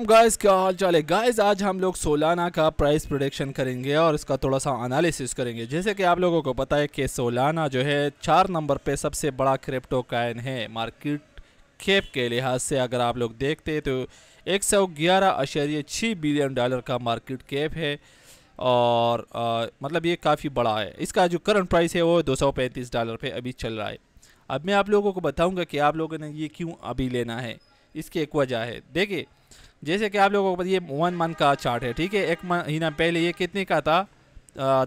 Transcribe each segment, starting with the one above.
guys क्या हाल चाल है गाइस आज हम लोग सोलाना का प्राइस प्रोडिक्शन करेंगे और इसका थोड़ा सा एनालिसिस करेंगे जैसे कि आप लोगों को पता है कि सोलाना जो है चार नंबर पे सबसे बड़ा क्रिप्टो काइन है मार्केट खेप के लिहाज से अगर आप लोग देखते तो एक सौ ग्यारह अशर्य छः बिलियन डॉलर का मार्केट कैप है और आ, मतलब ये काफ़ी बड़ा है इसका जो करंट प्राइस है वो दो सौ पैंतीस डॉलर पर अभी चल रहा है अब मैं आप लोगों को बताऊँगा कि आप लोगों ने ये क्यों अभी लेना है इसकी एक वजह है देखिए जैसे कि आप लोगों को ये वन मंथ का चार्ट है ठीक है एक महीना पहले ये कितने का था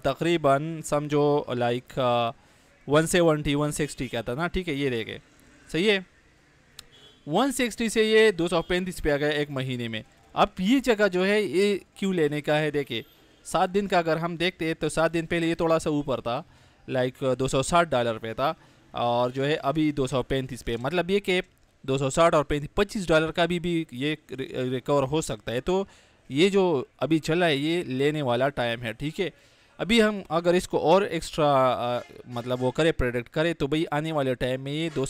तकरीबन समझो like one seventy one sixty का था ना ठीक है ये देखे सही है वन सिक्सटी से ये दो सौ पैंतीस पे आ गया एक महीने में अब ये जगह जो है ये क्यों लेने का है देखिए सात दिन का अगर हम देखते हैं तो सात दिन पहले ये थोड़ा सा ऊपर था लाइक दो सौ साठ डॉलर पे था और जो है अभी दो सौ पैंतीस पे मतलब ये कि 260 और पच्चीस डॉलर का भी भी ये रिकवर हो सकता है तो ये जो अभी चल रहा है ये लेने वाला टाइम है ठीक है अभी हम अगर इसको और एक्स्ट्रा आ, मतलब वो करें प्रोडक्ट करें तो भाई आने वाले टाइम में ये दो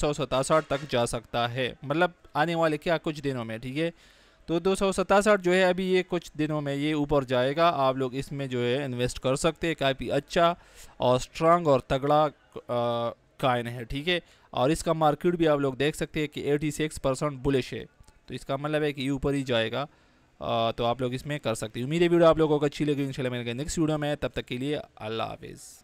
तक जा सकता है मतलब आने वाले क्या कुछ दिनों में ठीक है तो दो जो है अभी ये कुछ दिनों में ये ऊपर जाएगा आप लोग इसमें जो है इन्वेस्ट कर सकते हैं काफ़ी अच्छा और स्ट्रांग और तगड़ा कायन है ठीक है और इसका मार्केट भी आप लोग देख सकते हैं कि 86 परसेंट बुलिश है तो इसका मतलब है कि ये ऊपर ही जाएगा आ, तो आप लोग इसमें कर सकते हैं उम्मीद है वीडियो आप लोगों को अच्छी लगी इंशाल्लाह मिलेंगे नेक्स्ट वीडियो में तब तक के लिए अल्लाह हाफिज़